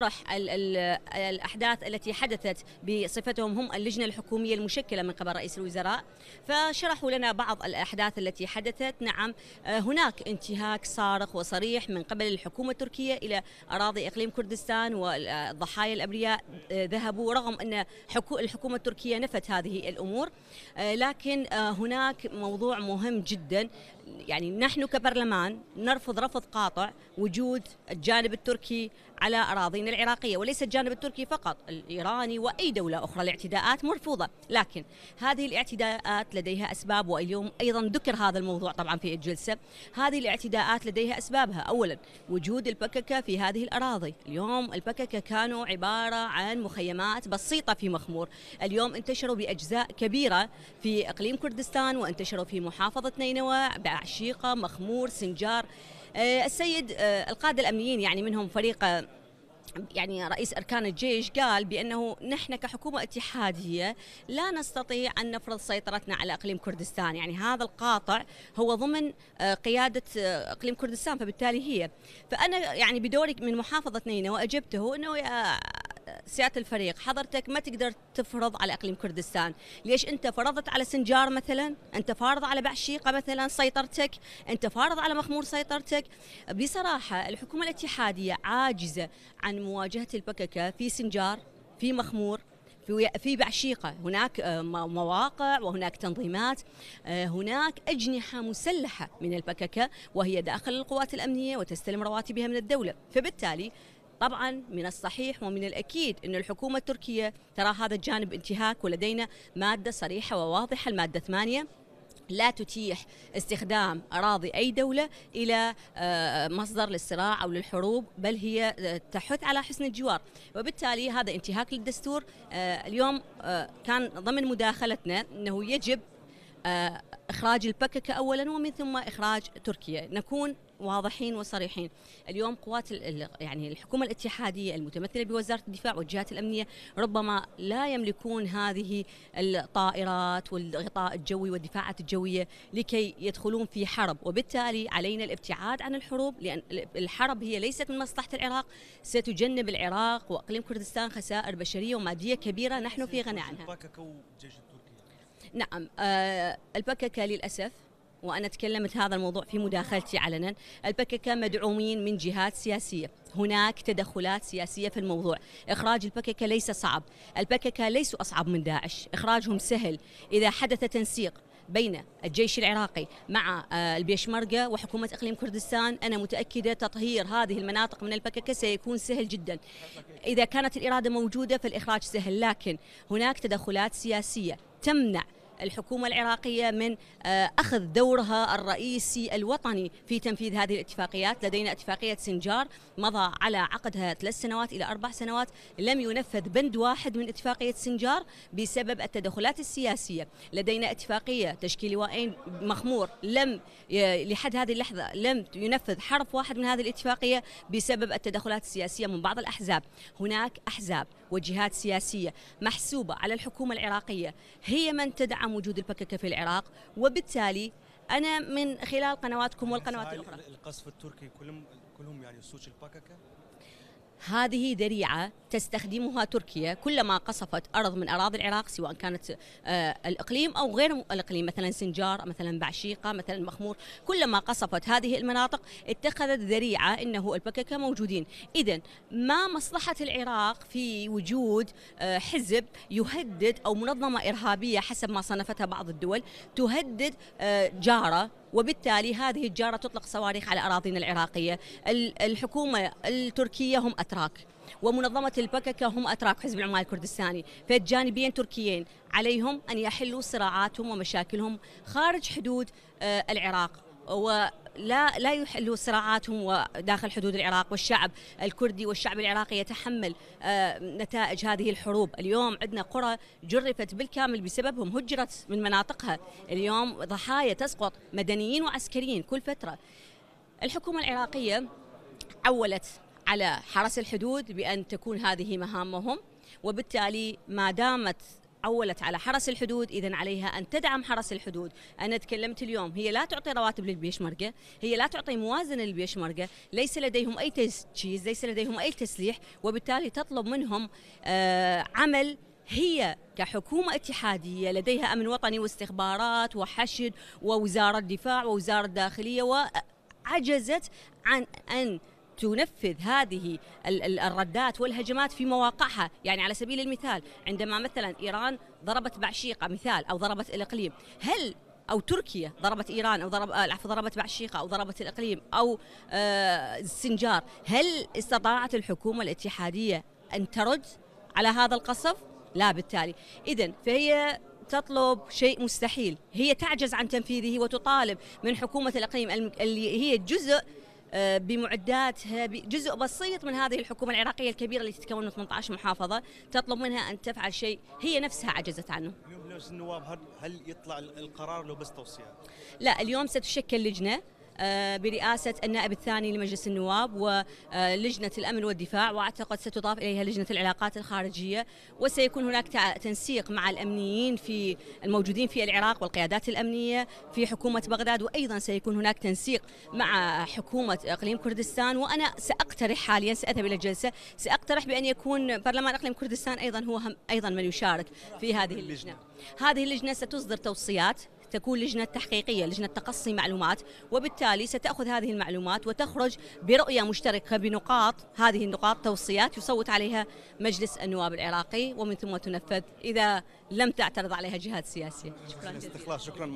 طرح الأحداث التي حدثت بصفتهم هم اللجنة الحكومية المشكلة من قبل رئيس الوزراء فشرحوا لنا بعض الأحداث التي حدثت نعم آه، هناك انتهاك صارخ وصريح من قبل الحكومة التركية إلى أراضي إقليم كردستان والضحايا الأبرياء آه، ذهبوا رغم أن الحكومة التركية نفت هذه الأمور آه، لكن هناك موضوع مهم جدا يعني نحن كبرلمان نرفض رفض قاطع وجود الجانب التركي على أراضينا العراقية وليس الجانب التركي فقط الإيراني وأي دولة أخرى الاعتداءات مرفوضة لكن هذه الاعتداءات لديها أسباب واليوم أيضا ذكر هذا الموضوع طبعا في الجلسة هذه الاعتداءات لديها أسبابها أولا وجود البككة في هذه الأراضي اليوم البككة كانوا عبارة عن مخيمات بسيطة في مخمور اليوم انتشروا بأجزاء كبيرة في إقليم كردستان وانتشروا في محافظة نينوى عشيقه مخمور سنجار آه، السيد آه، القاده الامنيين يعني منهم فريق آه، يعني رئيس اركان الجيش قال بانه نحن كحكومه اتحاديه لا نستطيع ان نفرض سيطرتنا على اقليم كردستان، يعني هذا القاطع هو ضمن قياده اقليم كردستان فبالتالي هي، فانا يعني بدوري من محافظه نينوى اجبته انه يا سياده الفريق حضرتك ما تقدر تفرض على اقليم كردستان ليش انت فرضت على سنجار مثلا انت فارض على بعشيقه مثلا سيطرتك انت فارض على مخمور سيطرتك بصراحه الحكومه الاتحاديه عاجزه عن مواجهه البككه في سنجار في مخمور في في بعشيقه هناك آه، مواقع وهناك تنظيمات آه، هناك اجنحه مسلحه من البككه وهي داخل القوات الامنيه وتستلم رواتبها من الدوله فبالتالي طبعا من الصحيح ومن الأكيد أن الحكومة التركية ترى هذا الجانب انتهاك ولدينا مادة صريحة وواضحة المادة 8 لا تتيح استخدام أراضي أي دولة إلى آه، مصدر للصراع أو للحروب بل هي آه، تحث على حسن الجوار وبالتالي هذا انتهاك للدستور آه، اليوم كان ضمن مداخلتنا أنه يجب اخراج البككه اولا ومن ثم اخراج تركيا نكون واضحين وصريحين اليوم قوات يعني الحكومه الاتحاديه المتمثله بوزاره الدفاع والجهات الامنيه ربما لا يملكون هذه الطائرات والغطاء الجوي والدفاعات الجويه لكي يدخلون في حرب وبالتالي علينا الابتعاد عن الحروب لان الحرب هي ليست من مصلحه العراق ستجنب العراق واقليم كردستان خسائر بشريه وماديه كبيره نحن في غنى عنها نعم آه، البككه للاسف وانا تكلمت هذا الموضوع في مداخلتي علنا البككه مدعومين من جهات سياسيه هناك تدخلات سياسيه في الموضوع اخراج البككه ليس صعب البككه ليسوا اصعب من داعش اخراجهم سهل اذا حدث تنسيق بين الجيش العراقي مع آه، البيشمركة وحكومة إقليم كردستان أنا متأكدة تطهير هذه المناطق من البككة سيكون سهل جدا إذا كانت الإرادة موجودة فالإخراج سهل لكن هناك تدخلات سياسية تمنع الحكومة العراقية من آه، أخذ دورها الرئيسي الوطني في تنفيذ هذه الاتفاقيات لدينا اتفاقية سنجار مضى على عقدها ثلاث سنوات إلى أربع سنوات لم ينفذ بند واحد من اتفاقية سنجار بسبب التدخلات السياسية لدينا اتفاقية تشكيل لواءين مخمور لم آه، لحد هذه اللحظة لم ينفذ حرف واحد من هذه الاتفاقية بسبب التدخلات السياسية من بعض الأحزاب هناك أحزاب وجهات سياسية محسوبة على الحكومة العراقية هي من تدعم عن وجود البككة في العراق وبالتالي أنا من خلال قنواتكم والقنوات الأخرى يعني القصف التركي كلهم كلهم يعني سوتش البككة هذه ذريعة تستخدمها تركيا كلما قصفت أرض من أراضي العراق سواء كانت آه، الإقليم أو غير الإقليم مثلا سنجار مثلا بعشيقة مثلا مخمور كلما قصفت هذه المناطق اتخذت ذريعة أنه البككة موجودين إذا ما مصلحة العراق في وجود آه، حزب يهدد أو منظمة إرهابية حسب ما صنفتها بعض الدول تهدد آه، جارة وبالتالي هذه الجارة تطلق صواريخ على أراضينا العراقية الحكومة التركية هم أتراك ومنظمة البككة هم أتراك حزب العمال الكردستاني فالجانبين تركيين عليهم أن يحلوا صراعاتهم ومشاكلهم خارج حدود آه، العراق ولا لا يحلوا صراعاتهم داخل حدود العراق والشعب الكردي والشعب العراقي يتحمل آه، نتائج هذه الحروب اليوم عندنا قرى جرفت بالكامل بسببهم هجرت من مناطقها اليوم ضحايا تسقط مدنيين وعسكريين كل فترة الحكومة العراقية عولت على حرس الحدود بأن تكون هذه مهامهم وبالتالي ما دامت عولت على حرس الحدود إذا عليها أن تدعم حرس الحدود أنا تكلمت اليوم هي لا تعطي رواتب للبيشمركة هي لا تعطي موازنة للبيشمركة ليس لديهم أي تجهيز ليس لديهم أي تسليح وبالتالي تطلب منهم آه، عمل هي كحكومة اتحادية لديها أمن وطني واستخبارات وحشد ووزارة دفاع ووزارة داخلية وعجزت عن أن تنفذ هذه الردات والهجمات في مواقعها يعني على سبيل المثال عندما مثلا إيران ضربت بعشيقة مثال أو ضربت الإقليم هل او تركيا ضربت ايران او ضرب آه، عفوا ضربت بعشيقه او ضربت الاقليم او آه، السنجار هل استطاعت الحكومه الاتحاديه ان ترد على هذا القصف لا بالتالي اذا فهي تطلب شيء مستحيل هي تعجز عن تنفيذه وتطالب من حكومه الاقليم اللي هي جزء آه، بمعداتها بجزء بسيط من هذه الحكومة العراقية الكبيرة اللي تتكون من 18 محافظة تطلب منها أن تفعل شيء هي نفسها عجزت عنه اليوم النواب هل يطلع القرار لو بس توصيه لا اليوم ستشكل لجنة آه، برئاسة النائب الثاني لمجلس النواب ولجنة آه، الأمن والدفاع وأعتقد ستضاف إليها لجنة العلاقات الخارجية وسيكون هناك تنسيق مع الأمنيين في الموجودين في العراق والقيادات الأمنية في حكومة بغداد وأيضا سيكون هناك تنسيق مع حكومة إقليم كردستان وأنا سأقترح حاليا سأذهب إلى الجلسة سأقترح بأن يكون برلمان إقليم كردستان أيضا هو أيضا من يشارك في هذه اللجنة هذه اللجنة ستصدر توصيات تكون لجنة تحقيقية لجنة تقصي معلومات وبالتالي ستأخذ هذه المعلومات وتخرج برؤية مشتركة بنقاط هذه النقاط توصيات يصوت عليها مجلس النواب العراقي ومن ثم تنفذ إذا لم تعترض عليها جهات سياسية شكرا جزيلا